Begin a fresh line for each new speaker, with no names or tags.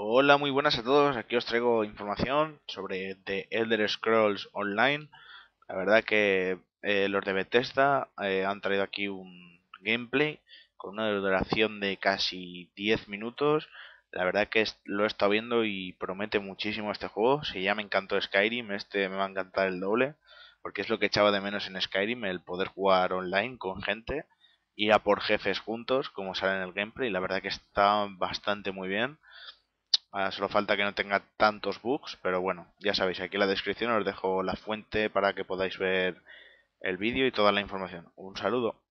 Hola, muy buenas a todos. Aquí os traigo información sobre The Elder Scrolls Online. La verdad que eh, los de Bethesda eh, han traído aquí un gameplay con una duración de casi 10 minutos. La verdad que lo he estado viendo y promete muchísimo este juego. Si ya me encantó Skyrim, este me va a encantar el doble. Porque es lo que echaba de menos en Skyrim, el poder jugar online con gente. Ir a por jefes juntos, como sale en el gameplay. La verdad que está bastante muy bien Ah, solo falta que no tenga tantos bugs, pero bueno, ya sabéis, aquí en la descripción os dejo la fuente para que podáis ver el vídeo y toda la información. Un saludo.